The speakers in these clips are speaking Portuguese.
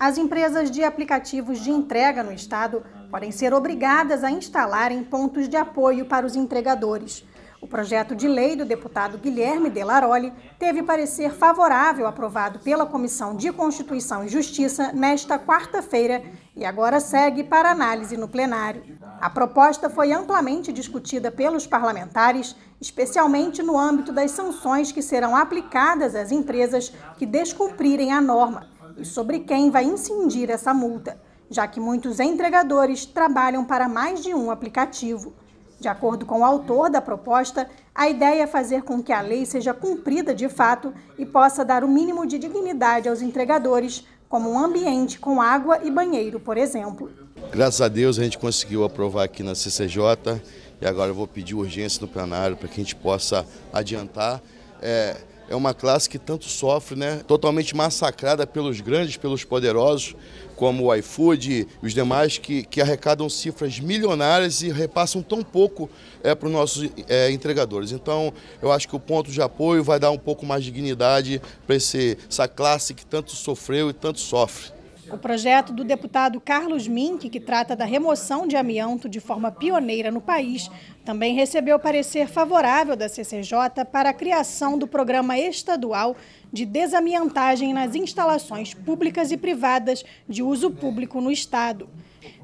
as empresas de aplicativos de entrega no estado podem ser obrigadas a instalarem pontos de apoio para os entregadores. O projeto de lei do deputado Guilherme Delaroli teve parecer favorável aprovado pela Comissão de Constituição e Justiça nesta quarta-feira e agora segue para análise no plenário. A proposta foi amplamente discutida pelos parlamentares, especialmente no âmbito das sanções que serão aplicadas às empresas que descumprirem a norma e sobre quem vai incidir essa multa, já que muitos entregadores trabalham para mais de um aplicativo. De acordo com o autor da proposta, a ideia é fazer com que a lei seja cumprida de fato e possa dar o mínimo de dignidade aos entregadores, como um ambiente com água e banheiro, por exemplo. Graças a Deus a gente conseguiu aprovar aqui na CCJ e agora eu vou pedir urgência no plenário para que a gente possa adiantar. É é uma classe que tanto sofre, né? Totalmente massacrada pelos grandes, pelos poderosos, como o iFood e os demais, que, que arrecadam cifras milionárias e repassam tão pouco é, para os nossos é, entregadores. Então, eu acho que o ponto de apoio vai dar um pouco mais de dignidade para essa classe que tanto sofreu e tanto sofre. O projeto do deputado Carlos Mink, que trata da remoção de amianto de forma pioneira no país, também recebeu parecer favorável da CCJ para a criação do programa estadual de desamiantagem nas instalações públicas e privadas de uso público no Estado.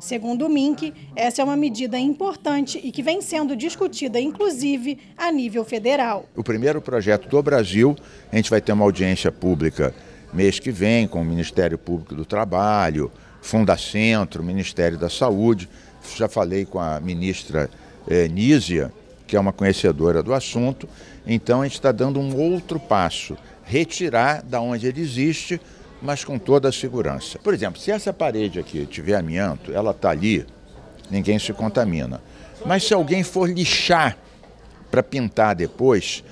Segundo o Mink, essa é uma medida importante e que vem sendo discutida, inclusive, a nível federal. O primeiro projeto do Brasil, a gente vai ter uma audiência pública mês que vem com o Ministério Público do Trabalho, Fundacentro, Ministério da Saúde. Já falei com a ministra eh, Nízia, que é uma conhecedora do assunto. Então a gente está dando um outro passo, retirar da onde ele existe, mas com toda a segurança. Por exemplo, se essa parede aqui tiver amianto, ela está ali, ninguém se contamina. Mas se alguém for lixar para pintar depois,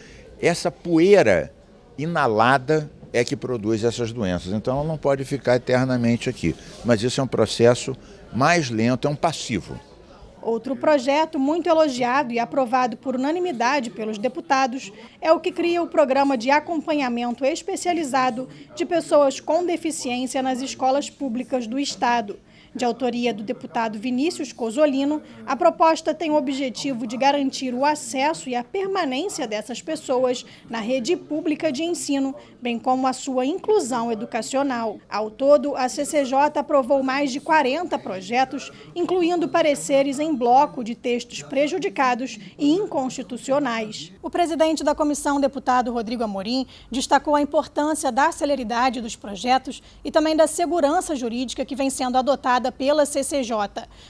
essa poeira inalada é que produz essas doenças. Então ela não pode ficar eternamente aqui. Mas isso é um processo mais lento, é um passivo. Outro projeto muito elogiado e aprovado por unanimidade pelos deputados é o que cria o programa de acompanhamento especializado de pessoas com deficiência nas escolas públicas do Estado. De autoria do deputado Vinícius Cosolino, a proposta tem o objetivo de garantir o acesso e a permanência dessas pessoas na rede pública de ensino, bem como a sua inclusão educacional. Ao todo, a CCJ aprovou mais de 40 projetos, incluindo pareceres em bloco de textos prejudicados e inconstitucionais. O presidente da comissão, deputado Rodrigo Amorim, destacou a importância da celeridade dos projetos e também da segurança jurídica que vem sendo adotada pela CCJ.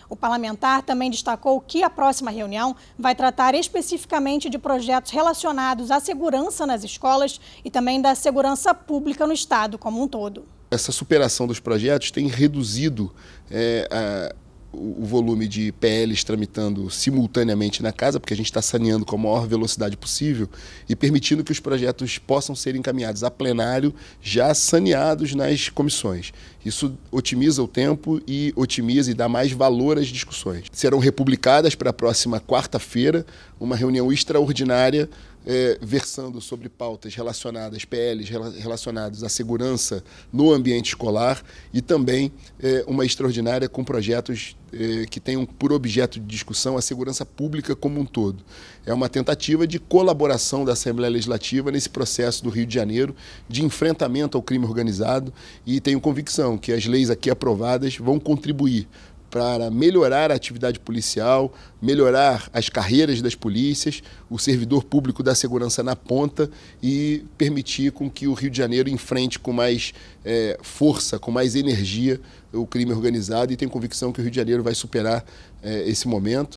O parlamentar também destacou que a próxima reunião vai tratar especificamente de projetos relacionados à segurança nas escolas e também da segurança pública no Estado como um todo. Essa superação dos projetos tem reduzido é, a o volume de PLs tramitando simultaneamente na casa, porque a gente está saneando com a maior velocidade possível e permitindo que os projetos possam ser encaminhados a plenário já saneados nas comissões. Isso otimiza o tempo e otimiza e dá mais valor às discussões. Serão republicadas para a próxima quarta-feira uma reunião extraordinária é, versando sobre pautas relacionadas, PLs relacionados à segurança no ambiente escolar e também é, uma extraordinária com projetos é, que tenham por objeto de discussão a segurança pública como um todo. É uma tentativa de colaboração da Assembleia Legislativa nesse processo do Rio de Janeiro de enfrentamento ao crime organizado e tenho convicção que as leis aqui aprovadas vão contribuir para melhorar a atividade policial, melhorar as carreiras das polícias, o servidor público da segurança na ponta e permitir com que o Rio de Janeiro enfrente com mais é, força, com mais energia o crime organizado e tenho convicção que o Rio de Janeiro vai superar é, esse momento.